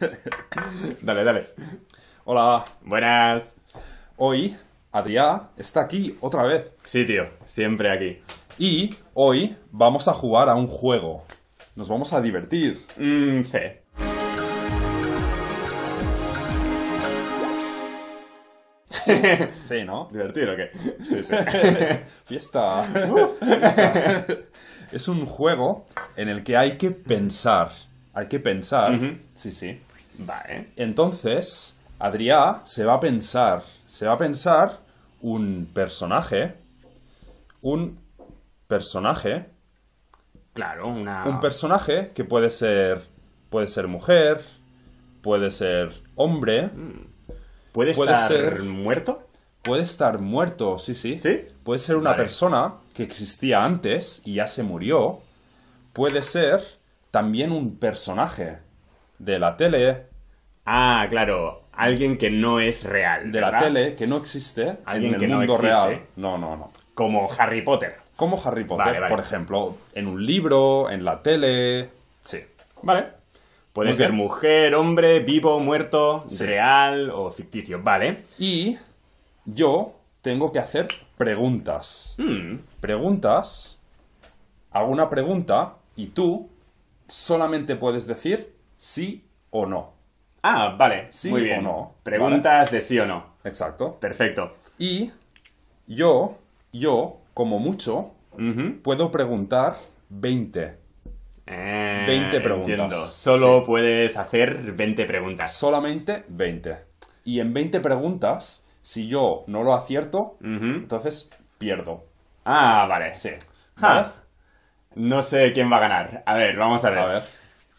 dale, dale. Hola. Buenas. Hoy, Adrià está aquí otra vez. Sí, tío, siempre aquí. Y hoy vamos a jugar a un juego. Nos vamos a divertir. Mmm, sí. Sí, ¿no? ¿Divertir o qué? Sí, sí. Fiesta. Es un juego en el que hay que pensar. Hay que pensar. Sí, sí. Vale. Entonces, Adrià se va a pensar, se va a pensar un personaje, un personaje, claro, una... un personaje que puede ser, puede ser mujer, puede ser hombre, mm. puede, estar ser... muerto, puede estar muerto, sí, sí, sí, puede ser una persona que existía antes y ya se murió, puede ser también un personaje de la tele, Ah, claro. Alguien que no es real. De la tele, que no existe. Alguien que no existe. real. No, no, no. Como Harry Potter. Como Harry Potter, por ejemplo. En un libro, en la tele. Sí. Vale. Puede ser mujer, hombre, vivo, muerto, real o ficticio. Vale. Y yo tengo que hacer preguntas. Hmm. Preguntas. Alguna pregunta y tú solamente puedes decir sí o no. Ah, vale. Sí o no. Preguntas de sí o no. Exacto. Perfecto. Y yo, yo, como mucho, puedo preguntar 20. 20 eh, preguntas. Entiendo. Solo puedes hacer 20 preguntas. Solamente 20. Y en 20 preguntas, si yo no lo acierto, entonces pierdo. Ah, vale, sí. No sé quién va a ganar. A ver, vamos a ver. A ver.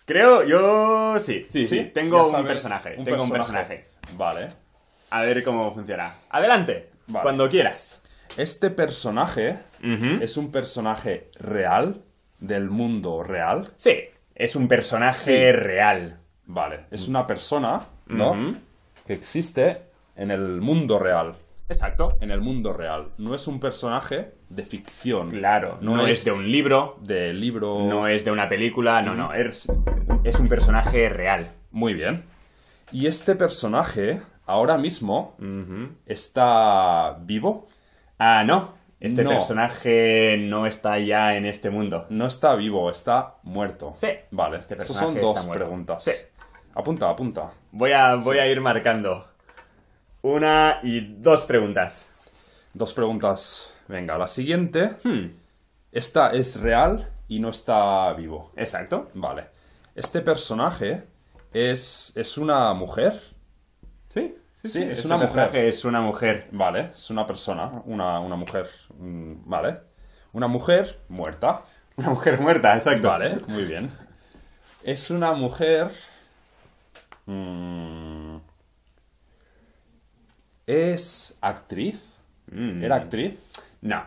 Creo, yo sí, sí, sí. Tengo un personaje. tengo un personaje. Vale. A ver cómo funciona. Adelante. Cuando quieras. Este personaje es un personaje real del mundo real. Sí. Es un personaje real. Vale. Es mm. una persona, ¿no? Que existe en el mundo real. Exacto, en el mundo real. No es un personaje de ficción. Claro, no, es, de un libro. De libro. No es de una película, no, no, mm. es, un personaje real. Muy bien. Y este personaje, ahora mismo, está vivo. Ah, no. Este personaje no está ya en este mundo. No está vivo, está muerto. Sí. Vale, este personaje son dos preguntas. Sí. Apunta, apunta. Voy a, voy a ir marcando. Una y dos preguntas. Dos preguntas. Venga, la siguiente. Hmm. Esta es real y no está vivo. Exacto. Vale. Este personaje es, es una mujer. Sí, sí, sí. es este una mujer. Es una mujer. Vale, es una persona, una, una mujer. Mm, vale. Una mujer muerta. Una mujer muerta, exacto. Vale, muy bien. Es una mujer... Mm, ¿Es actriz? Mm. ¿Era actriz? No.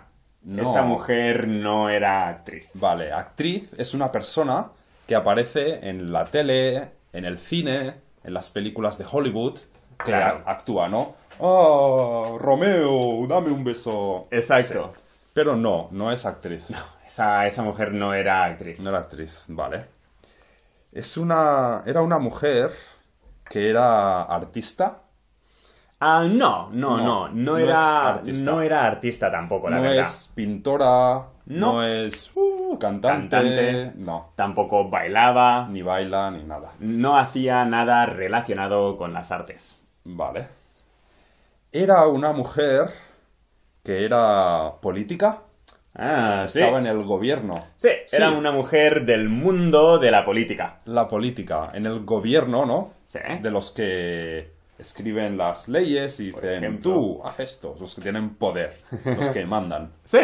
Esta mujer no era actriz. Vale, actriz es una persona que aparece en la tele, en el cine, en las películas de Hollywood, que actúa, ¿no? oh, Romeo, dame un beso! Exacto. Pero no, no es actriz. No, esa, esa mujer no era actriz. No era actriz, vale. Es una... Era una mujer que era artista Ah, no, no, no, no, era, no era artista tampoco, la verdad. No es pintora, no, es uh, cantante, no. Tampoco bailaba. Ni baila, ni nada. No hacía nada relacionado con las artes. Vale. Era una mujer que era política. Ah, Estaba en el gobierno. Sí, era una mujer del mundo de la política. La política, en el gobierno, ¿no? Sí. De los que escriben las leyes y dicen, tú, haz esto, los que tienen poder, los que mandan. Sí.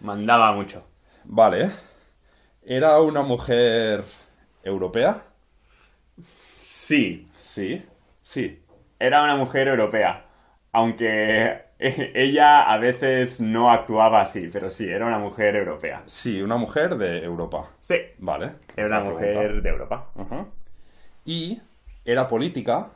Mandaba mucho. Vale. ¿Era una mujer europea? Sí, Sí, sí. era una mujer europea. Aunque ella a veces no actuaba así, pero sí, era una mujer europea. Sí, una mujer de Europa. Sí, Vale. era una mujer de Europa. Y era política.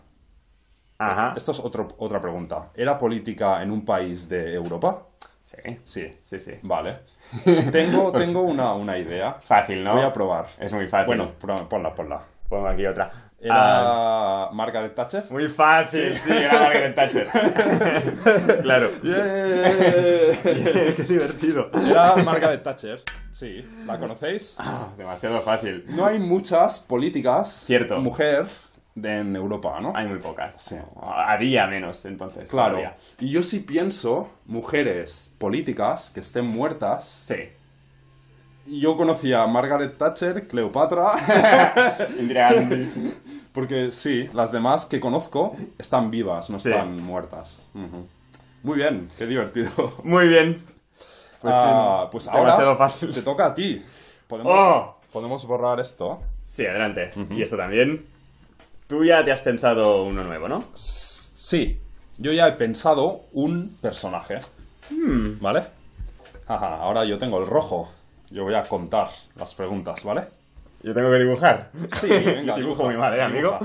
Ajá. Esto es otro, otra pregunta. ¿Era política en un país de Europa? Sí. Sí, sí, sí. Vale. tengo, tengo una, idea. Fácil, ¿no? Voy a probar. Es muy fácil. Bueno, ponla, ponla. Pongo aquí otra. ¿Era marca ah. Margaret Thatcher? Muy fácil, sí, era Margaret Thatcher. claro. Qué divertido. Era Margaret Thatcher, sí. ¿La conocéis? Ah, demasiado fácil. No hay muchas políticas. Cierto. Mujer en Europa, ¿no? Hay muy pocas. Sí. Había menos, entonces. Claro. Y yo sí pienso, mujeres políticas que estén muertas. Sí. Yo conocía a Margaret Thatcher, Cleopatra. Porque sí, las demás que conozco están vivas, no están muertas. Muy bien, qué divertido. Muy bien. Pues, ah, pues ahora te toca a ti. ¿Podemos, oh. borrar esto? Sí, adelante. Y esto también. Tú ya te has pensado uno nuevo, ¿no? Sí, yo ya he pensado un personaje. Hmm. ¿Vale? ahora yo tengo el rojo. Yo voy a contar las preguntas, ¿vale? Yo tengo que dibujar. Sí, venga, dibujo muy mal, ¿eh, amigo?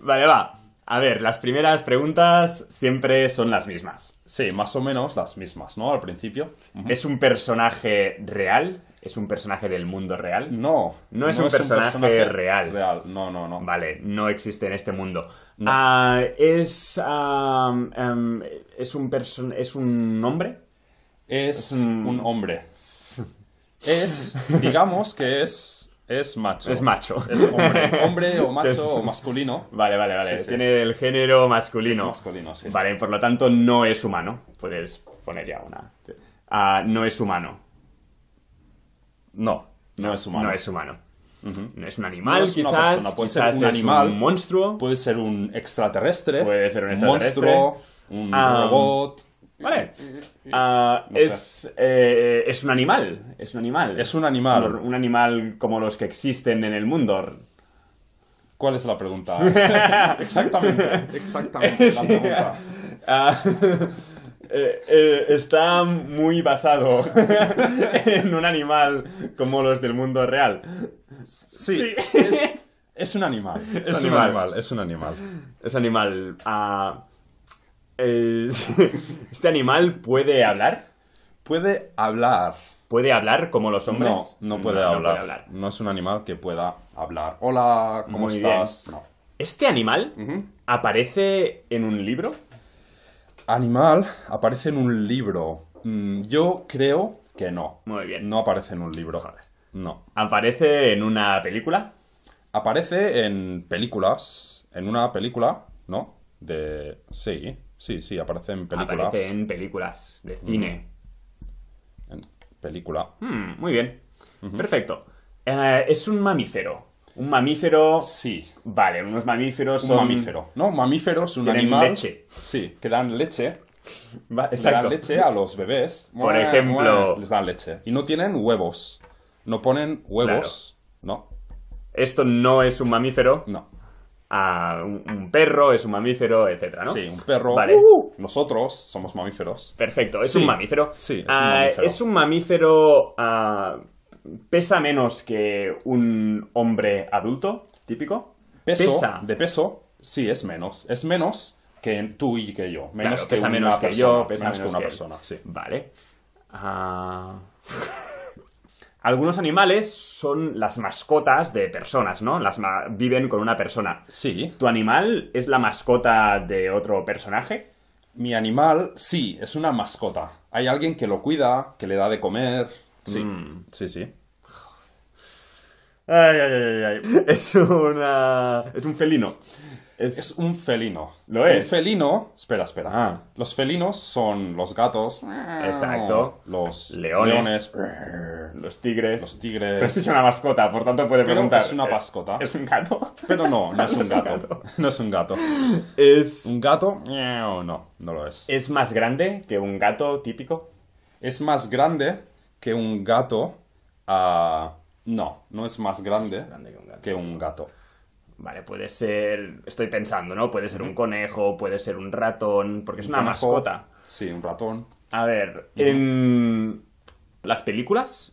Vale, va. A ver, las primeras preguntas siempre son las mismas. Sí, más o menos las mismas, ¿no? Al principio. ¿Es un personaje real? ¿Es un personaje del mundo real? No. No es, un, personaje real. No, no, no. Vale, no existe en este mundo. Ah, es, es, un ¿Es un hombre? Es, un... hombre. Es, digamos que es... Es macho. Es macho. Es hombre, hombre o macho o masculino. Vale, vale, vale. Tiene el género masculino. Es masculino, sí. Vale, por lo tanto no es humano. Puedes poner ya una. Ah, no es humano. No. No es humano. No es humano. es un pues animal, es quizás. Una Puede ser un animal. monstruo. Puede ser un extraterrestre. Puede ser un extraterrestre. Monstruo. Un robot. Vale. Ah, ah, es, eh, es un animal. Es un animal. Es un animal. Un, animal como los que existen en el mundo. ¿Cuál es la pregunta? exactamente. Exactamente la pregunta. Ah, eh, eh, está muy basado en un animal como los del mundo real. Sí, Es, un animal. Es, un animal. es un animal. Es animal. Ah, eh, ¿Este animal puede hablar? Puede hablar. ¿Puede hablar como los hombres? No, puede, hablar. no es un animal que pueda hablar. Hola, ¿cómo estás? ¿Este animal aparece en un libro? animal aparece en un libro. Mm, yo creo que no. Muy bien. No aparece en un libro. Joder. No. ¿Aparece en una película? Aparece en películas. En una película, ¿no? De. Sí, sí, sí, aparece en películas. Aparece en películas de cine. Mm. En película. Hmm, muy bien. Perfecto. Eh, es un mamífero. Un mamífero. Sí. Vale, unos mamíferos son. Un mamífero. No, mamíferos mamífero un animal. leche. Sí, que dan leche. dan leche a los bebés. Por ejemplo. les dan leche. Y no tienen huevos. No ponen huevos. No. Esto no es un mamífero. No. un, perro es un mamífero, etcétera, ¿no? Sí, un perro. Vale. Uh-huh. nosotros somos mamíferos. Perfecto, es un mamífero. Sí, es un ah, mamífero. es un mamífero ah, pesa menos que un hombre adulto típico. pesa. de peso, sí, es menos. Es menos que tú y que yo. Menos que pesa menos que yo, pesa menos, que una persona, sí. Vale. Ah. Algunos animales son las mascotas de personas, ¿no? Las viven con una persona. Sí. ¿Tu animal es la mascota de otro personaje? Mi animal, sí, es una mascota. Hay alguien que lo cuida, que le da de comer, Sí. Mm. sí, sí. Ay, ay, ay, ay. Es una. Es un felino. Es... un felino. Lo es. Un felino. Espera, espera. Ah. Los felinos son los gatos. Exacto. Los leones. los tigres. Los tigres. Pero esto es una mascota, por tanto puede preguntar. Es una mascota. ¿Es un gato? Pero no, no es un gato. no es un gato. ¿Es un gato? No, no lo es. ¿Es más grande que un gato típico? Es más grande que un gato. Ah, no, no es más grande, que, un gato. Vale, puede ser. Estoy pensando, ¿no? Puede ser un conejo, puede ser un ratón, porque es una mascota. Sí, un ratón. A ver, en... Em, las películas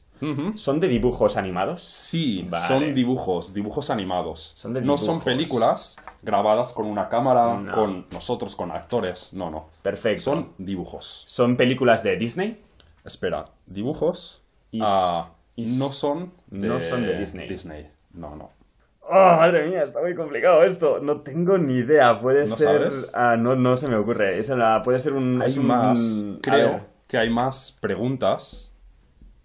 ¿Son de dibujos animados? Sí, son dibujos, dibujos animados. No son películas grabadas con una cámara, con nosotros, con actores. No, no. Perfecto. Son dibujos. ¿Son películas de Disney? Espera, dibujos. y ah, no son de, Disney. No, no. Oh, madre mía, está muy complicado esto. No tengo ni idea. Puede ¿No ser. Ah, no, se me ocurre. Puede ser un. Hay más. Creo que hay más preguntas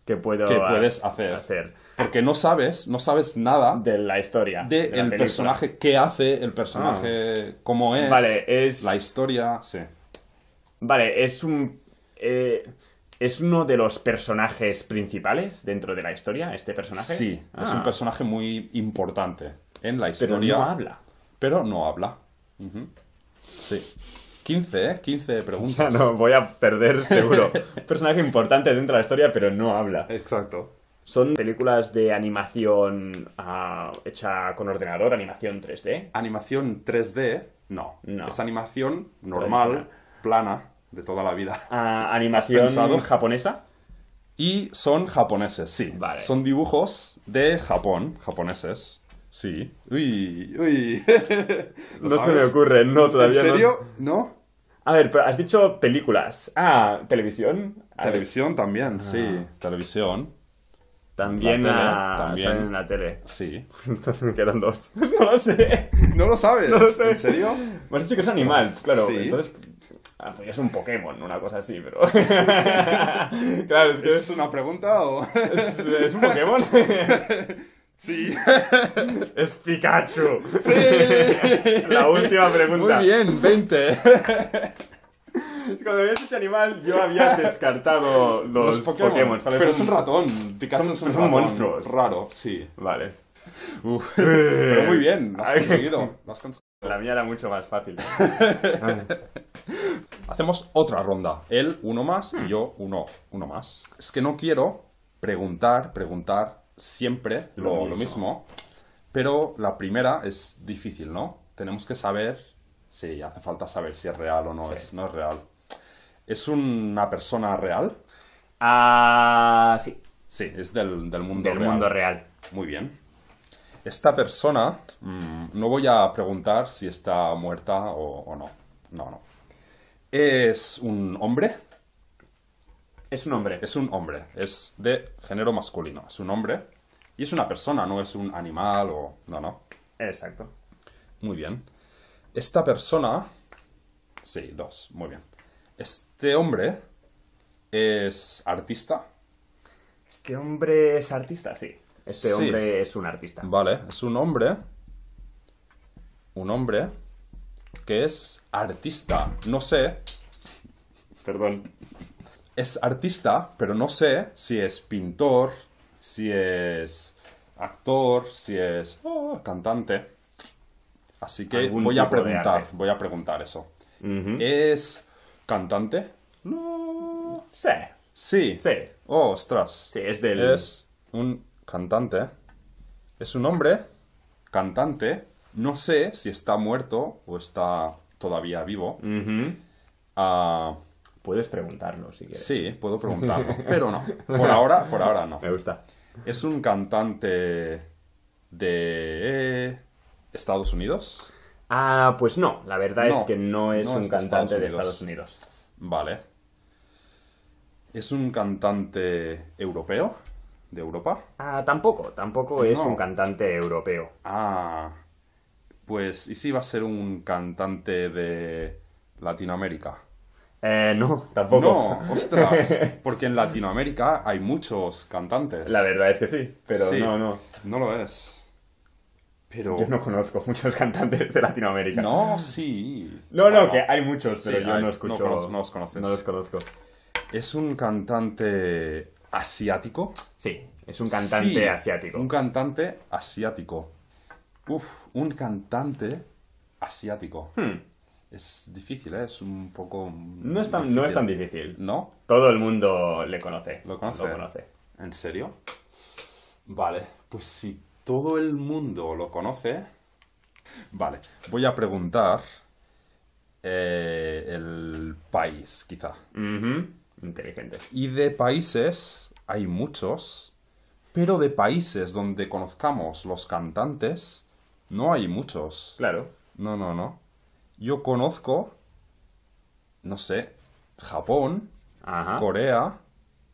que, puedo puedes hacer. Porque no sabes, no sabes nada de la historia. De, el personaje, qué hace el personaje, ah. cómo es, vale, es. La historia, sí. Vale, es un. Eh, ¿Es uno de los personajes principales dentro de la historia, este personaje? Sí, es un ah. personaje muy importante en la historia. Pero no habla. Pero no habla. Sí. 15, ¿eh? 15 preguntas. no, voy a perder seguro. personaje importante dentro de la historia, pero no habla. Exacto. Son películas de animación ah, hecha con ordenador, animación 3D. Animación 3D, no. Es animación normal, plana de toda la vida. Ah, ¿Animación japonesa? Y son japoneses, sí. Son dibujos de Japón, japoneses. Sí. Uy, uy. no se me ocurre, no, todavía no. ¿En serio? ¿No? A ver, pero has dicho películas. Ah, televisión. televisión también, ah. sí. Televisión. También, también. en la tele. Sí. Entonces Quedan dos. no lo sé. No lo sabes. No lo sé. ¿En serio? Me has dicho que es animal, claro. Sí. Entonces, Ah, pues es un Pokémon, una cosa así, pero. claro, es que. ¿Es una pregunta o.? ¿Es un Pokémon? Sí. Es Pikachu. Sí. La última pregunta. Muy bien, 20. Cuando habías dicho animal, yo había descartado los, Pokémon. Pero es un ratón. Pikachu son, es un, ratón monstruo. Raro, sí. Vale. Pero muy bien, lo Lo has conseguido. La mía era mucho más fácil. Hacemos otra ronda. Él uno más y yo uno, uno más. Es que no quiero preguntar, preguntar siempre lo, mismo. pero la primera es difícil, ¿no? Tenemos que saber, si hace falta saber si es real o no, es, no es real. ¿Es una persona real? Ah, sí. Sí, es del, mundo Del mundo real. Muy bien. Esta persona, mm, no voy a preguntar si está muerta o, o no. No, no. ¿Es un hombre? Es un hombre. Es un hombre. Es de género masculino. Es un hombre. Y es una persona, no es un animal o... No, no. Exacto. Muy bien. Esta persona... Sí, dos. Muy bien. Este hombre es artista. Este hombre es artista, sí. Este hombre es un artista. Vale, es un hombre. Un hombre que es artista. No sé. Perdón. Es artista, pero no sé si es pintor, si es actor, si es oh, cantante. Así que voy a preguntar, voy a preguntar eso. ¿Es cantante? No. sé. Sí. Sí. Oh, ostras. Sí, es del. Es un cantante. Es un hombre, cantante, no sé si está muerto o está todavía vivo. Ah, Puedes preguntarlo si quieres. Sí, puedo preguntarlo, pero no. Por ahora, por ahora no. Me gusta. Es un cantante de Estados Unidos. Ah, pues no, la verdad es que no es un cantante de Estados Unidos. Vale. ¿Es un cantante europeo? de Europa? Ah, tampoco, tampoco es un cantante europeo. Ah, pues ¿y si va a ser un cantante de Latinoamérica? Eh, no, tampoco. No, ostras, porque en Latinoamérica hay muchos cantantes. La verdad es que sí, pero no, no. No lo es. Pero... Yo no conozco muchos cantantes de Latinoamérica. No, sí. No, no, que hay muchos, pero yo no escucho. No, los conoces. No los conozco. Es un cantante asiático. Sí, es un cantante asiático. Un cantante asiático. Uf, un cantante asiático. Hmm. Es difícil, ¿eh? es un poco. No es, tan, difícil. no es tan difícil. ¿No? Todo el mundo le conoce. ¿Lo conoce? Lo conoce. ¿En serio? Vale, pues si todo el mundo lo conoce. Vale, voy a preguntar. Eh, el país, quizá. Inteligente. Y de países, hay muchos, pero de países donde conozcamos los cantantes, no hay muchos. Claro. No, no, no. Yo conozco, no sé, Japón, Ajá. Corea.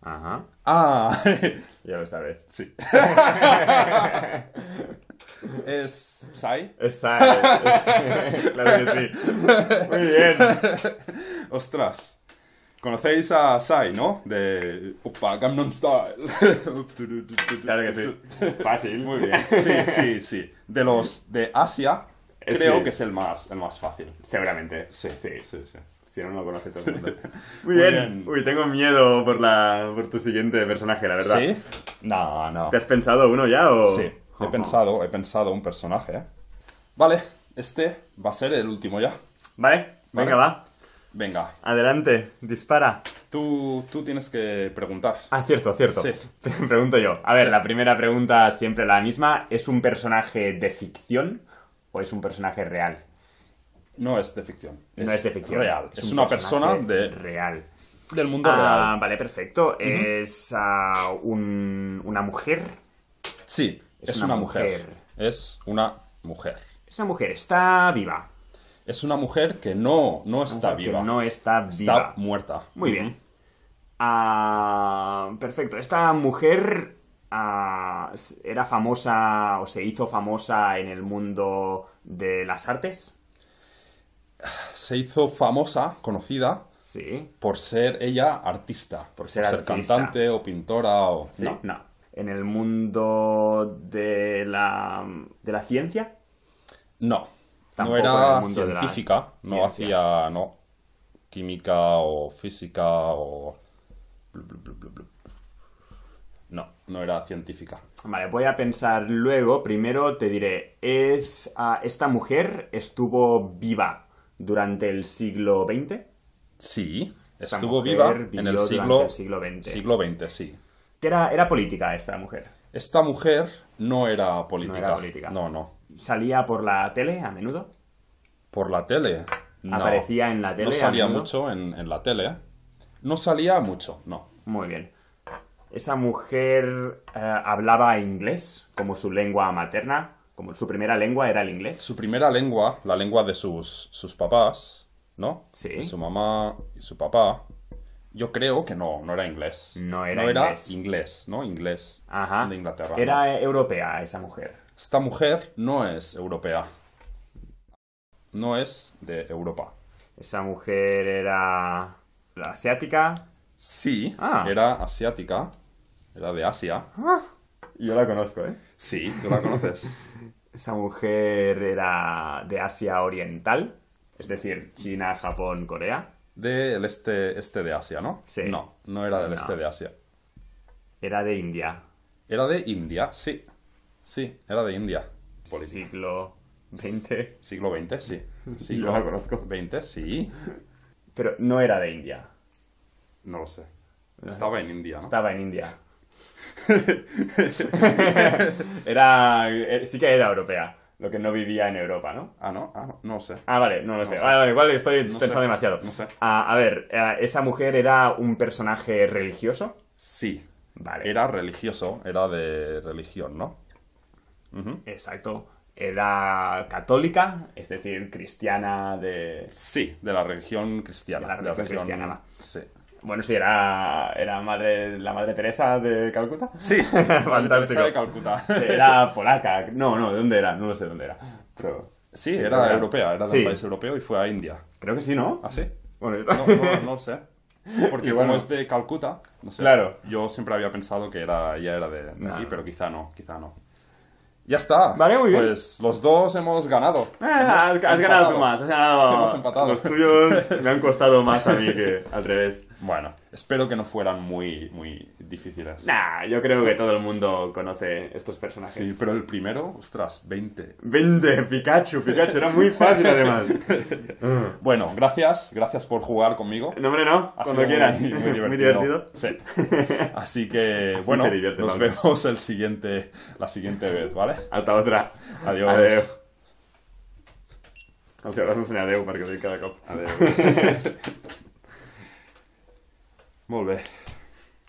Ajá. Ah, ya lo sabes. Sí. ¿Es Sai? Es Sai. claro que sí. Muy bien. Ostras. Conocéis a Sai, ¿no? De. Opa, Gangnam Style. claro que sí. Fácil. Muy bien. Sí, sí, sí. De los de Asia, eh, creo que es el más, el más fácil. Seguramente. Sí, sí, sí. sí. Si no, no lo conoce todo el mundo. Muy, bien. Uy, tengo miedo por, la, por tu siguiente personaje, la verdad. ¿Sí? No, no. ¿Te has pensado uno ya o.? Sí. He pensado, he pensado un personaje. ¿eh? Vale, este va a ser el último ya. Vale, venga, va. Venga. Adelante, dispara. Tú, tú tienes que preguntar. Ah, cierto, cierto. Te pregunto yo. A ver, la primera pregunta siempre la misma. ¿Es un personaje de ficción o es un personaje real? No es de ficción. No es, de ficción. Real. Es, una persona de... Real. Del mundo ah, Vale, perfecto. ¿Es ah, una mujer? Sí, es, es una, mujer. mujer. Es una mujer. Esa mujer está viva. Es una mujer que no, no está viva. Que no está viva. Está muerta. Muy bien. Ah, perfecto. Esta mujer ah, era famosa o se hizo famosa en el mundo de las artes. Se hizo famosa, conocida, Sí. Por ser ella artista. Por ser, cantante o pintora o. no. no. ¿En el mundo de la, de la ciencia? No no era científica, no hacía no, química o física o... No, no era científica. Vale, voy a pensar luego. Primero te diré, ¿es, ah, ¿esta mujer estuvo viva durante el siglo XX? Sí, estuvo viva en el siglo, siglo XX. Siglo XX, sí. Era, era política esta mujer. Esta mujer no era política. No era política. No, no salía por la tele a menudo. Por la tele. No, Aparecía en la tele. No salía mucho en, la tele. ¿eh? No salía mucho, no. Muy bien. Esa mujer eh, hablaba inglés como su lengua materna, como su primera lengua era el inglés. Su primera lengua, la lengua de sus, papás, ¿no? Sí. su mamá y su papá. Yo creo que no, no era inglés. No era, inglés. ¿no? Inglés. De Inglaterra. Era europea esa mujer. Esta mujer no es europea. No es de Europa. Esa mujer era. asiática? Sí, ah. era asiática. Era de Asia. Ah. Yo la conozco, ¿eh? Sí, tú la conoces. Esa mujer era de Asia Oriental, es decir, China, Japón, Corea. Del este, este de Asia, ¿no? No, no era del este de Asia. Era de India. Era de India, sí. Sí, era de India. Siglo XX. Siglo XX, sí. Siglo Yo conozco. XX, sí. Pero no era de India. No lo sé. Eh. Estaba en India, ¿no? Estaba en India. era. Eh, sí que era europea. Lo que no vivía en Europa, ¿no? Ah, no, ah, no, no sé. Ah, vale, no lo sé. Vale, vale, igual estoy pensando demasiado. No sé. Ah, a ver, eh, ¿esa mujer era un personaje religioso? Sí. Vale. Era religioso, era de religión, ¿no? Exacto. Era católica, es decir, cristiana de... Sí, de la religión cristiana. De la cristiana. Sí. Bueno, sí, era, era madre, la madre Teresa de Calcuta. Sí, fantástico. de Calcuta. Era polaca. No, no, ¿de dónde era? No lo sé de dónde era. Pero... Sí, era, europea, era de un país europeo y fue a India. Creo que sí, ¿no? ¿Ah, sí? Bueno, no, no, sé. Porque bueno, es de Calcuta, claro. yo siempre había pensado que era, ella era de, aquí, ah. pero quizá no, quizá no. Ya está. Vale, muy bien. Pues los dos hemos ganado. Ah, has, ganado tú más. Has ganado. Los tuyos me han costado más a mí que al revés. Bueno. Espero que no fueran muy, muy difíciles. Nah, yo creo que todo el mundo conoce estos personajes. Sí, pero el primero, ostras, 20. 20, Pikachu, Pikachu, era muy fácil además. bueno, gracias, gracias por jugar conmigo. No, hombre, no, cuando quieras. Muy, divertido. Sí. Así que, bueno, nos vemos el siguiente, la siguiente vez, ¿vale? Hasta otra. Adiós. Adiós. a adiós para que perquè diga cada cop. Adiós. Molt bé.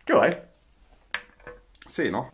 Què guai. Sí, no?